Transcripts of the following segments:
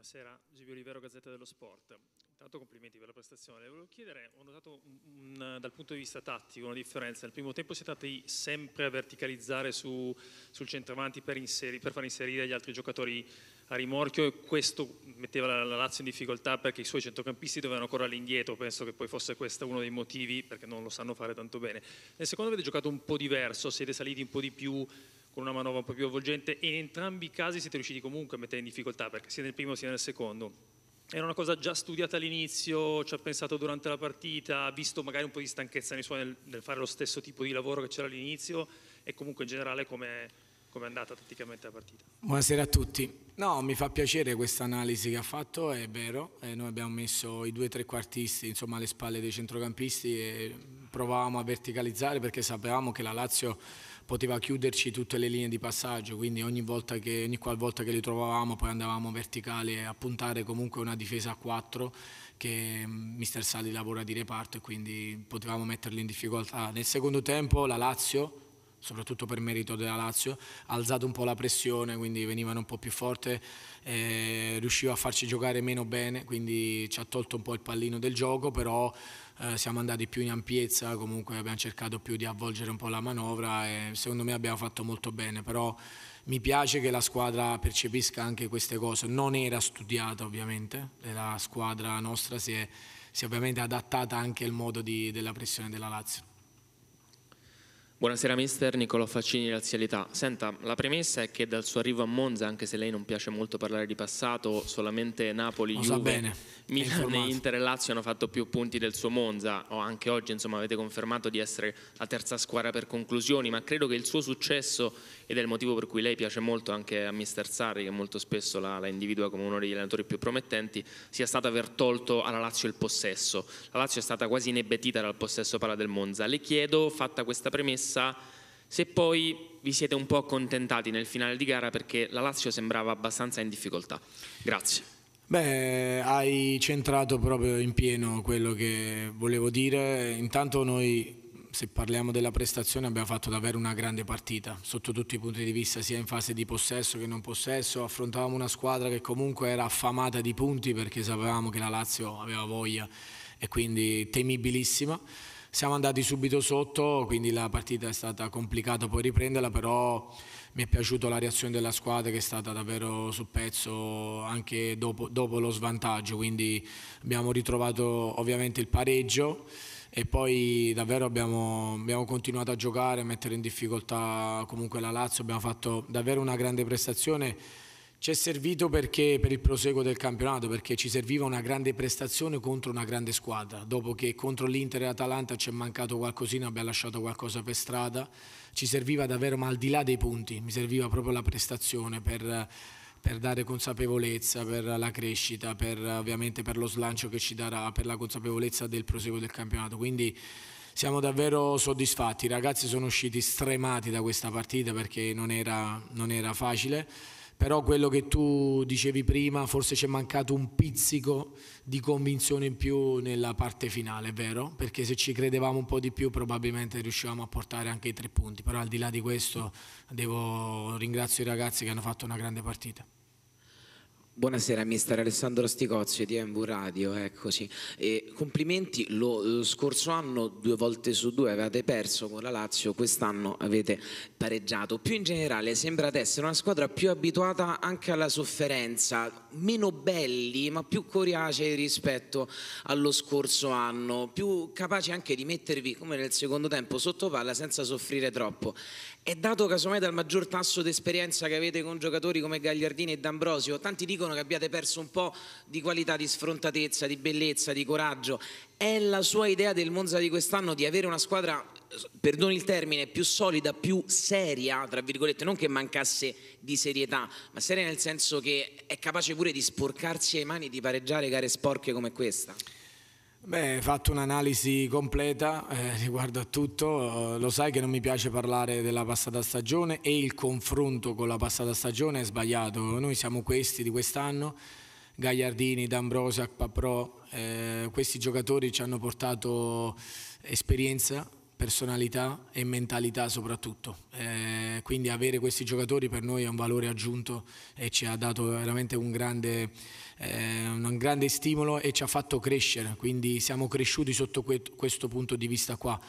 Buonasera, Giulio Olivero, Gazzetta dello Sport. Intanto complimenti per la prestazione. Volevo chiedere, ho notato un, un, dal punto di vista tattico una differenza. Nel primo tempo siete stati sempre a verticalizzare su, sul centravanti per, inseri, per, far inserire gli altri giocatori a rimorchio e questo metteva la, la Lazio in difficoltà perché i suoi centrocampisti dovevano correre all'indietro. Penso che poi fosse questo uno dei motivi perché non lo sanno fare tanto bene. Nel secondo avete giocato un po' diverso, siete saliti un po' di più con una manovra un po' più avvolgente e in entrambi i casi siete riusciti comunque a mettere in difficoltà, perché sia nel primo sia nel secondo. Era una cosa già studiata all'inizio, ci ha pensato durante la partita, ha visto magari un po' di stanchezza nei suoi nel, nel fare lo stesso tipo di lavoro che c'era all'inizio e comunque in generale come è andata tatticamente la partita. Buonasera a tutti. No, mi fa piacere questa analisi che ha fatto, è vero, eh, noi abbiamo messo i due trequartisti insomma, alle spalle dei centrocampisti e provavamo a verticalizzare perché sapevamo che la Lazio poteva chiuderci tutte le linee di passaggio, quindi ogni, volta che, ogni qualvolta che li trovavamo poi andavamo verticali a puntare comunque una difesa a 4 che mm, mister Sali lavora di reparto e quindi potevamo metterli in difficoltà. Nel secondo tempo la Lazio soprattutto per merito della Lazio, ha alzato un po' la pressione, quindi venivano un po' più forte, eh, riusciva a farci giocare meno bene, quindi ci ha tolto un po' il pallino del gioco, però eh, siamo andati più in ampiezza, comunque abbiamo cercato più di avvolgere un po' la manovra e secondo me abbiamo fatto molto bene, però mi piace che la squadra percepisca anche queste cose, non era studiata ovviamente, la squadra nostra si è, si è ovviamente adattata anche al modo di, della pressione della Lazio. Buonasera mister, Niccolò Faccini, Razzialità. Senta, la premessa è che dal suo arrivo a Monza, anche se lei non piace molto parlare di passato, solamente Napoli, Lo Juve, Milano e Inter e Lazio hanno fatto più punti del suo Monza. O anche oggi insomma, avete confermato di essere la terza squadra per conclusioni, ma credo che il suo successo, ed è il motivo per cui lei piace molto anche a mister Sarri, che molto spesso la, la individua come uno degli allenatori più promettenti, sia stato aver tolto alla Lazio il possesso. La Lazio è stata quasi inebetita dal possesso palla del Monza. Le chiedo, fatta questa premessa, stessa, se poi vi siete un po' accontentati nel finale di gara perché la Lazio sembrava abbastanza in difficoltà. Grazie. Beh, hai centrato proprio in pieno quello che volevo dire. Intanto noi se parliamo della prestazione abbiamo fatto davvero una grande partita sotto tutti i punti di vista sia in fase di possesso che non possesso affrontavamo una squadra che comunque era affamata di punti perché sapevamo che la Lazio aveva voglia e quindi temibilissima siamo andati subito sotto, quindi la partita è stata complicata poi riprenderla, però mi è piaciuta la reazione della squadra che è stata davvero sul pezzo anche dopo, dopo lo svantaggio, quindi abbiamo ritrovato ovviamente il pareggio e poi davvero abbiamo, abbiamo, continuato a giocare, a mettere in difficoltà comunque la Lazio, abbiamo fatto davvero una grande prestazione ci è servito perché, per il proseguo del campionato, perché ci serviva una grande prestazione contro una grande squadra. Dopo che contro l'Inter e l'Atalanta ci è mancato qualcosina, abbiamo lasciato qualcosa per strada, ci serviva davvero, ma al di là dei punti, mi serviva proprio la prestazione per, per dare consapevolezza, per la crescita, per, ovviamente per lo slancio che ci darà, per la consapevolezza del proseguo del campionato. Quindi siamo davvero soddisfatti, i ragazzi sono usciti stremati da questa partita perché non era, non era facile però quello che tu dicevi prima, forse ci è mancato un pizzico di convinzione in più nella parte finale, è vero? Perché se ci credevamo un po' di più probabilmente riuscivamo a portare anche i tre punti, però al di là di questo devo, ringrazio i ragazzi che hanno fatto una grande partita. Buonasera mister Alessandro Sticozzi di EMV Radio, eccoci. E complimenti, lo, lo scorso anno due volte su due avevate perso con la Lazio, quest'anno avete pareggiato. Più in generale sembrate essere una squadra più abituata anche alla sofferenza, meno belli ma più coriacei rispetto allo scorso anno, più capaci anche di mettervi come nel secondo tempo sotto palla senza soffrire troppo. È dato casomai dal maggior tasso di esperienza che avete con giocatori come Gagliardini e D'Ambrosio, tanti dicono che abbiate perso un po' di qualità di sfrontatezza, di bellezza, di coraggio. È la sua idea del Monza di quest'anno di avere una squadra perdoni il termine, più solida, più seria, tra virgolette, non che mancasse di serietà, ma seria nel senso che è capace pure di sporcarsi le mani e di pareggiare gare sporche come questa? Beh, hai fatto un'analisi completa eh, riguardo a tutto, eh, lo sai che non mi piace parlare della passata stagione e il confronto con la passata stagione è sbagliato, noi siamo questi di quest'anno, Gagliardini, D'Ambrosio, Papro, eh, questi giocatori ci hanno portato esperienza, personalità e mentalità soprattutto. Eh, quindi avere questi giocatori per noi è un valore aggiunto e ci ha dato veramente un grande, eh, un grande stimolo e ci ha fatto crescere, quindi siamo cresciuti sotto que questo punto di vista qua.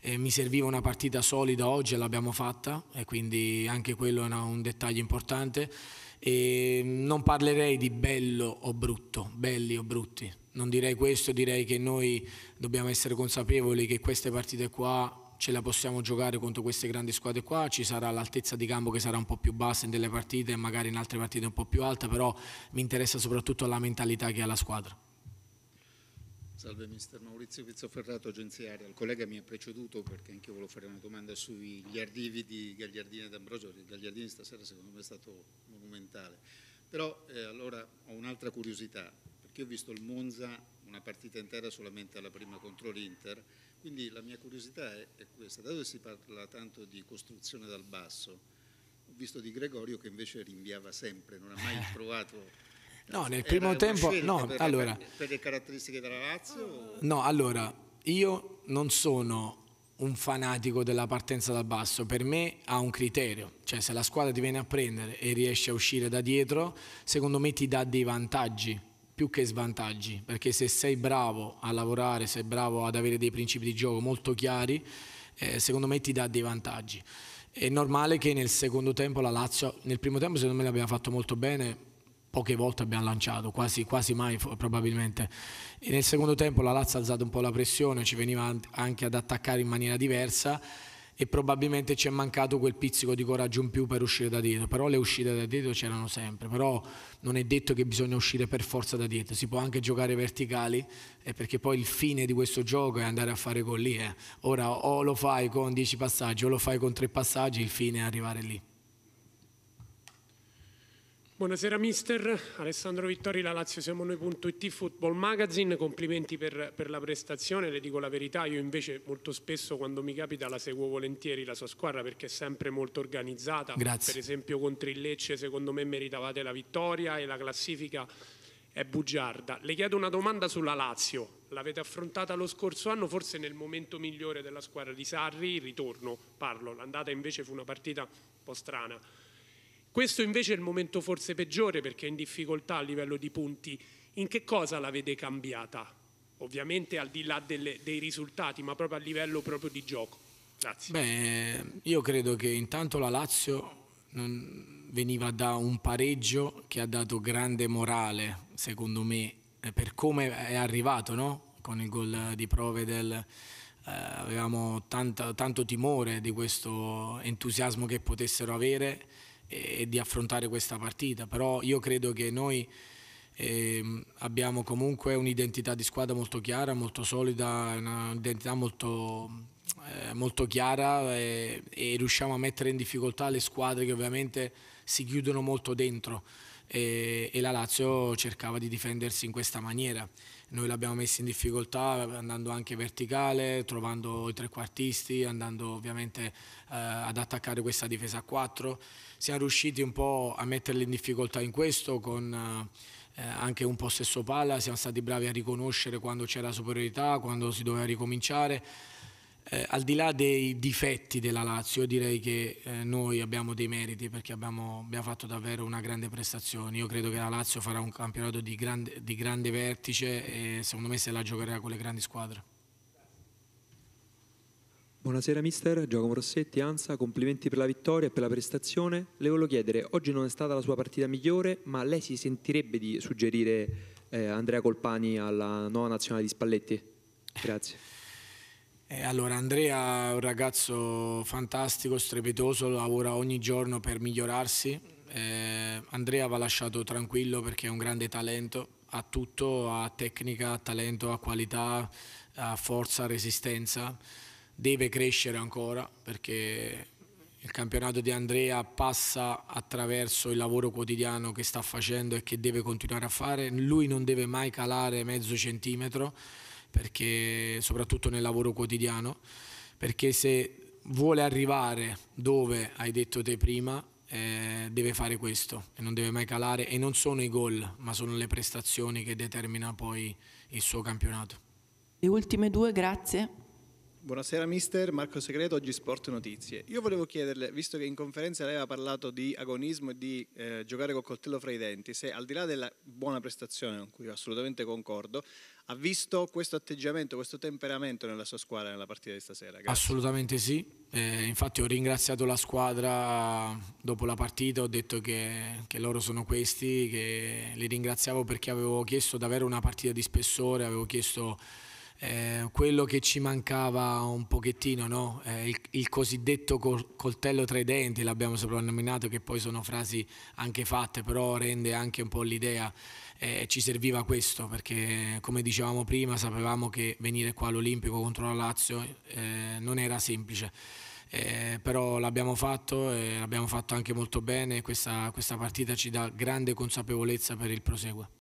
Eh, mi serviva una partita solida oggi e l'abbiamo fatta e quindi anche quello è una, un dettaglio importante. E non parlerei di bello o brutto, belli o brutti, non direi questo, direi che noi dobbiamo essere consapevoli che queste partite qua ce la possiamo giocare contro queste grandi squadre qua, ci sarà l'altezza di campo che sarà un po' più bassa in delle partite e magari in altre partite un po' più alta, però mi interessa soprattutto la mentalità che ha la squadra. Salve mister Maurizio Pizzoferrato, agenzia Aria. Il collega mi ha preceduto perché anche io volevo fare una domanda sugli arrivi di Gagliardini e D'Ambrosio. Gagliardini stasera secondo me è stato monumentale. Però eh, allora ho un'altra curiosità che ho visto il Monza una partita intera solamente alla prima contro l'Inter, quindi la mia curiosità è, è questa, dato che si parla tanto di costruzione dal basso, ho visto di Gregorio che invece rinviava sempre, non ha mai provato... No, nel primo tempo no, per, allora, per le caratteristiche della Lazio? No, allora, io non sono un fanatico della partenza dal basso, per me ha un criterio, cioè se la squadra ti viene a prendere e riesce a uscire da dietro, secondo me ti dà dei vantaggi più che svantaggi, perché se sei bravo a lavorare, sei bravo ad avere dei principi di gioco molto chiari, eh, secondo me ti dà dei vantaggi. È normale che nel secondo tempo la Lazio, nel primo tempo secondo me l'abbiamo fatto molto bene, poche volte abbiamo lanciato, quasi, quasi mai probabilmente. E nel secondo tempo la Lazio ha alzato un po' la pressione, ci veniva anche ad attaccare in maniera diversa e probabilmente ci è mancato quel pizzico di coraggio in più per uscire da dietro, però le uscite da dietro c'erano sempre, però non è detto che bisogna uscire per forza da dietro, si può anche giocare verticali eh, perché poi il fine di questo gioco è andare a fare gol lì, eh. ora o lo fai con 10 passaggi o lo fai con 3 passaggi, il fine è arrivare lì. Buonasera mister, Alessandro Vittori, la Lazio siamo noi.it Football Magazine, complimenti per, per, la prestazione, le dico la verità, io invece molto spesso quando mi capita la seguo volentieri la sua squadra perché è sempre molto organizzata, Grazie. per esempio contro il Lecce secondo me meritavate la vittoria e la classifica è bugiarda. Le chiedo una domanda sulla Lazio, l'avete affrontata lo scorso anno forse nel momento migliore della squadra di Sarri, il ritorno parlo, l'andata invece fu una partita un po' strana questo invece è il momento forse peggiore perché è in difficoltà a livello di punti. In che cosa l'avete cambiata? Ovviamente al di là delle, dei risultati, ma proprio a livello proprio di gioco. Grazie. Beh, io credo che intanto la Lazio veniva da un pareggio che ha dato grande morale, secondo me, eh, per come è arrivato, no? Con il gol di Provedel eh, avevamo tanta, tanto timore di questo entusiasmo che potessero avere e di affrontare questa partita, però io credo che noi eh, abbiamo comunque un'identità di squadra molto chiara, molto solida, un'identità molto, eh, molto, chiara e, e riusciamo a mettere in difficoltà le squadre che ovviamente si chiudono molto dentro e, e la Lazio cercava di difendersi in questa maniera. Noi l'abbiamo messa in difficoltà andando anche verticale, trovando i trequartisti, andando ovviamente eh, ad attaccare questa difesa a quattro. Siamo riusciti un po' a metterli in difficoltà in questo con... eh, anche un possesso palla, siamo stati bravi a riconoscere quando c'era superiorità, quando si doveva ricominciare, eh, al di là dei difetti della Lazio, io direi che eh, noi abbiamo dei meriti perché abbiamo, abbiamo, fatto davvero una grande prestazione. Io credo che la Lazio farà un campionato di grande, di grande vertice e secondo me se la giocherà con le grandi squadre. Buonasera mister, Giacomo Rossetti, Ansa, complimenti per la vittoria e per la prestazione. Le volevo chiedere, oggi non è stata la sua partita migliore, ma lei si sentirebbe di suggerire eh, Andrea Colpani alla nuova nazionale di Spalletti? Grazie. Eh, allora, Andrea è un ragazzo fantastico, strepitoso, lavora ogni giorno per migliorarsi. Eh, Andrea va lasciato tranquillo perché è un grande talento, ha tutto, ha tecnica, ha talento, ha qualità, ha forza, resistenza. Deve crescere ancora perché il campionato di Andrea passa attraverso il lavoro quotidiano che sta facendo e che deve continuare a fare. Lui non deve mai calare mezzo centimetro perché, soprattutto nel lavoro quotidiano, perché se vuole arrivare dove hai detto te prima, eh, deve fare questo e non deve mai calare e non sono i gol, ma sono le prestazioni che determina poi il suo campionato. Le ultime due, grazie. Buonasera mister, Marco Segreto, oggi Sport Notizie. Io volevo chiederle, visto che in conferenza lei aveva parlato di agonismo e di eh, giocare col coltello fra i denti, se al di là della buona prestazione, con cui assolutamente concordo, ha visto questo atteggiamento, questo temperamento nella sua squadra nella partita di stasera? Grazie. Assolutamente sì, eh, infatti ho ringraziato la squadra dopo la partita, ho detto che, che, loro sono questi, che li ringraziavo perché avevo chiesto davvero una partita di spessore, avevo chiesto eh, quello che ci mancava un pochettino, no? eh, il, il, cosiddetto col, coltello tra i denti, l'abbiamo soprannominato, che poi sono frasi anche fatte, però rende anche un po' l'idea. Eh, ci serviva questo perché, come dicevamo prima, sapevamo che venire qua all'Olimpico contro la Lazio eh, non era semplice. Eh, però l'abbiamo fatto e l'abbiamo fatto anche molto bene. Questa, questa partita ci dà grande consapevolezza per il proseguo.